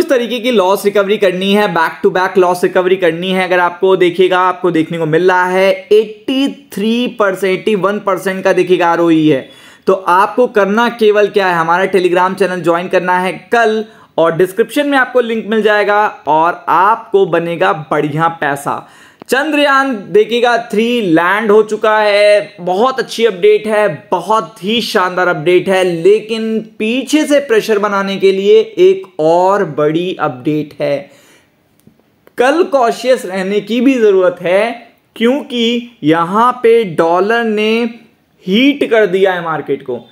कुछ तरीके की लॉस रिकवरी करनी है back to back loss recovery करनी है अगर आपको देखिएगा आपको देखने को मिल रहा है 83 परसेंट परसेंट का देखिएगा आर e है तो आपको करना केवल क्या है हमारा टेलीग्राम चैनल ज्वाइन करना है कल और डिस्क्रिप्शन में आपको लिंक मिल जाएगा और आपको बनेगा बढ़िया पैसा चंद्रयान देखिएगा थ्री लैंड हो चुका है बहुत अच्छी अपडेट है बहुत ही शानदार अपडेट है लेकिन पीछे से प्रेशर बनाने के लिए एक और बड़ी अपडेट है कल कॉशियस रहने की भी ज़रूरत है क्योंकि यहाँ पे डॉलर ने हीट कर दिया है मार्केट को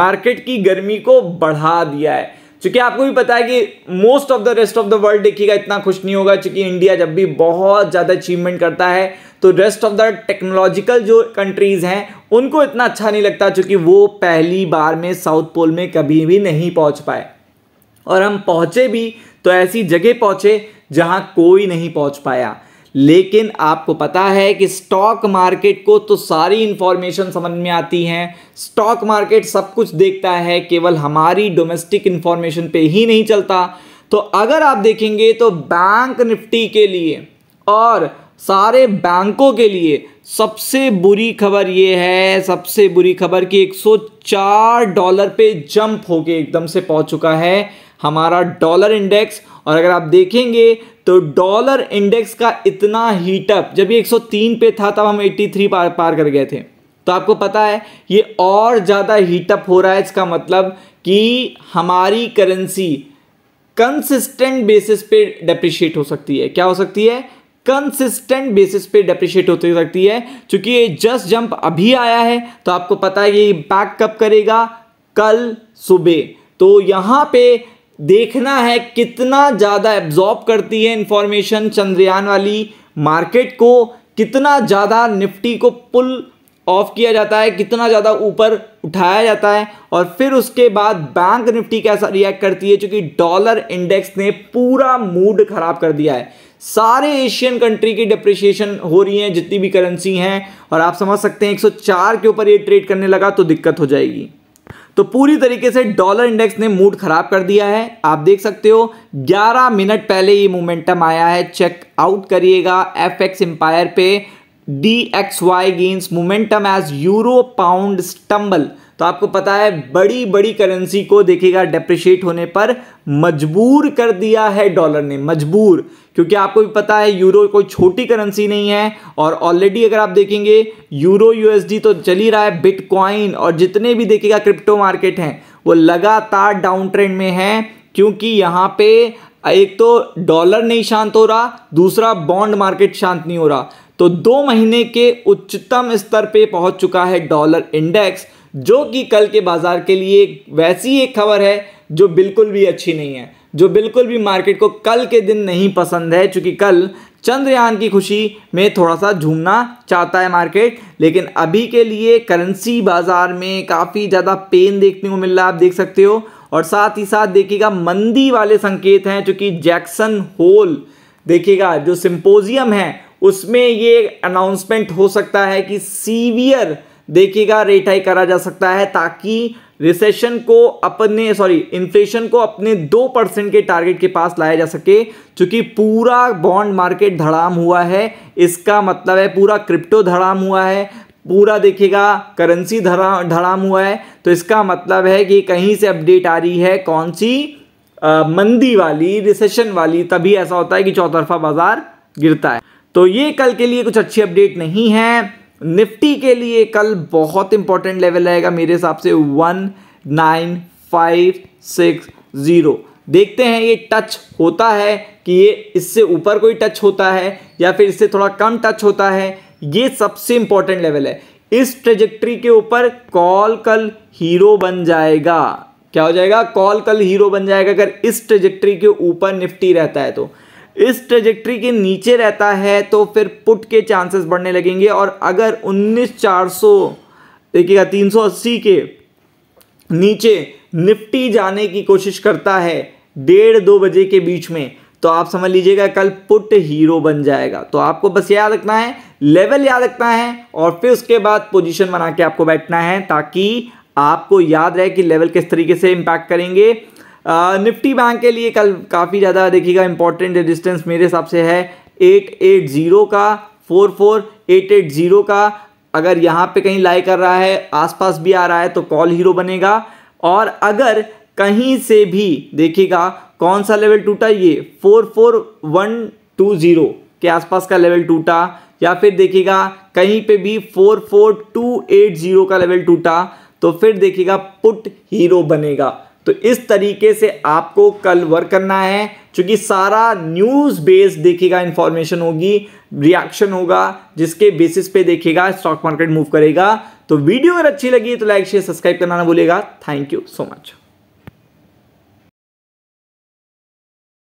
मार्केट की गर्मी को बढ़ा दिया है चूंकि आपको भी पता है कि most of the rest of the world देखिएगा इतना खुश नहीं होगा चूंकि इंडिया जब भी बहुत ज़्यादा अचीवमेंट करता है तो रेस्ट ऑफ द टेक्नोलॉजिकल जो कंट्रीज़ हैं उनको इतना अच्छा नहीं लगता चूंकि वो पहली बार में साउथ पोल में कभी भी नहीं पहुंच पाए और हम पहुंचे भी तो ऐसी जगह पहुंचे जहाँ कोई नहीं पहुंच पाया लेकिन आपको पता है कि स्टॉक मार्केट को तो सारी इन्फॉर्मेशन समझ में आती हैं स्टॉक मार्केट सब कुछ देखता है केवल हमारी डोमेस्टिक इन्फॉर्मेशन पे ही नहीं चलता तो अगर आप देखेंगे तो बैंक निफ्टी के लिए और सारे बैंकों के लिए सबसे बुरी खबर ये है सबसे बुरी खबर कि 104 डॉलर पे जंप होके एकदम से पहुंच चुका है हमारा डॉलर इंडेक्स और अगर आप देखेंगे तो डॉलर इंडेक्स का इतना हीटअप जब ये 103 पे था तब हम 83 पार पार कर गए थे तो आपको पता है ये और ज़्यादा हीटअप हो रहा है इसका मतलब कि हमारी करेंसी कंसिस्टेंट बेसिस पे डेप्रिशिएट हो सकती है क्या हो सकती है कंसिस्टेंट बेसिस पे डेप्रिशिएट होती सकती है क्योंकि ये जस्ट जंप अभी आया है तो आपको पता है ये बैक कब करेगा कल सुबह तो यहाँ पे देखना है कितना ज़्यादा एब्जॉर्ब करती है इंफॉर्मेशन चंद्रयान वाली मार्केट को कितना ज़्यादा निफ्टी को पुल ऑफ किया जाता है कितना ज़्यादा ऊपर उठाया जाता है और फिर उसके बाद बैंक निफ्टी कैसा रिएक्ट करती है क्योंकि डॉलर इंडेक्स ने पूरा मूड ख़राब कर दिया है सारे एशियन कंट्री की डिप्रिशिएशन हो रही है जितनी भी करेंसी हैं और आप समझ सकते हैं 104 के ऊपर ये ट्रेड करने लगा तो दिक्कत हो जाएगी तो पूरी तरीके से डॉलर इंडेक्स ने मूड खराब कर दिया है आप देख सकते हो 11 मिनट पहले ये मोमेंटम आया है चेक आउट करिएगा एफ एक्स एम्पायर पे D X Y gains momentum as euro pound stumble तो आपको पता है बड़ी बड़ी करेंसी को देखिएगा डेप्रिशिएट होने पर मजबूर कर दिया है डॉलर ने मजबूर क्योंकि आपको भी पता है यूरो कोई छोटी करेंसी नहीं है और ऑलरेडी अगर आप देखेंगे यूरो यूएसडी तो चल ही रहा है बिटकॉइन और जितने भी देखिएगा क्रिप्टो मार्केट हैं वो लगातार डाउन ट्रेंड में है क्योंकि यहाँ पे एक तो डॉलर नहीं शांत हो रहा दूसरा बॉन्ड मार्केट शांत नहीं हो रहा तो दो महीने के उच्चतम स्तर पे पहुंच चुका है डॉलर इंडेक्स जो कि कल के बाज़ार के लिए वैसी एक खबर है जो बिल्कुल भी अच्छी नहीं है जो बिल्कुल भी मार्केट को कल के दिन नहीं पसंद है क्योंकि कल चंद्रयान की खुशी में थोड़ा सा झूमना चाहता है मार्केट लेकिन अभी के लिए करेंसी बाज़ार में काफ़ी ज़्यादा पेन देखने को मिल रहा है आप देख सकते हो और साथ ही साथ देखिएगा मंदी वाले संकेत हैं चूँकि जैक्सन होल देखिएगा जो सिंपोजियम है उसमें ये अनाउंसमेंट हो सकता है कि सीवियर देखिएगा रेट हाई करा जा सकता है ताकि रिसेशन को अपने सॉरी इन्फ्लेशन को अपने दो परसेंट के टारगेट के पास लाया जा सके क्योंकि पूरा बॉन्ड मार्केट धड़ाम हुआ है इसका मतलब है पूरा क्रिप्टो धड़ाम हुआ है पूरा देखिएगा करेंसी धड़ा धड़ाम हुआ है तो इसका मतलब है कि कहीं से अपडेट आ रही है कौन सी आ, मंदी वाली रिसेशन वाली तभी ऐसा होता है कि चौतरफा बाजार गिरता है तो ये कल के लिए कुछ अच्छी अपडेट नहीं है निफ्टी के लिए कल बहुत इंपॉर्टेंट लेवल रहेगा मेरे हिसाब से one nine five six zero देखते हैं ये टच होता है कि ये इससे ऊपर कोई टच होता है या फिर इससे थोड़ा कम टच होता है ये सबसे इंपॉर्टेंट लेवल है इस ट्रेजेक्ट्री के ऊपर कॉल कल हीरो बन जाएगा क्या हो जाएगा कॉल कल हीरो बन जाएगा अगर इस ट्रेजेक्ट्री के ऊपर निफ्टी रहता है तो इस ट्रेजेक्ट्री के नीचे रहता है तो फिर पुट के चांसेस बढ़ने लगेंगे और अगर उन्नीस चार सौ देखिएगा तीन सौ अस्सी के नीचे निफ्टी जाने की कोशिश करता है डेढ़ दो बजे के बीच में तो आप समझ लीजिएगा कल पुट हीरो बन जाएगा तो आपको बस याद रखना है लेवल याद रखना है और फिर उसके बाद पोजीशन बना के आपको बैठना है ताकि आपको याद रहे कि लेवल किस तरीके से इंपैक्ट करेंगे निफ्टी बैंक के लिए कल काफ़ी ज़्यादा देखिएगा इंपॉर्टेंट रेजिस्टेंस मेरे हिसाब से है एट एट ज़ीरो का four four eight eight zero का अगर यहाँ पे कहीं लाई कर रहा है आसपास भी आ रहा है तो कॉल हीरो बनेगा और अगर कहीं से भी देखिएगा कौन सा लेवल टूटा ये four four one two zero के आसपास का लेवल टूटा या फिर देखिएगा कहीं पे भी four four two eight zero का लेवल टूटा तो फिर देखिएगा पुट हीरो बनेगा तो इस तरीके से आपको कल वर्क करना है क्योंकि सारा न्यूज़ बेस्ड देखेगा इंफॉर्मेशन होगी रिएक्शन होगा जिसके बेसिस पे देखेगा स्टॉक मार्केट मूव करेगा तो वीडियो अगर अच्छी लगी तो लाइक शेयर सब्सक्राइब करना ना भूलेगा थैंक यू सो मच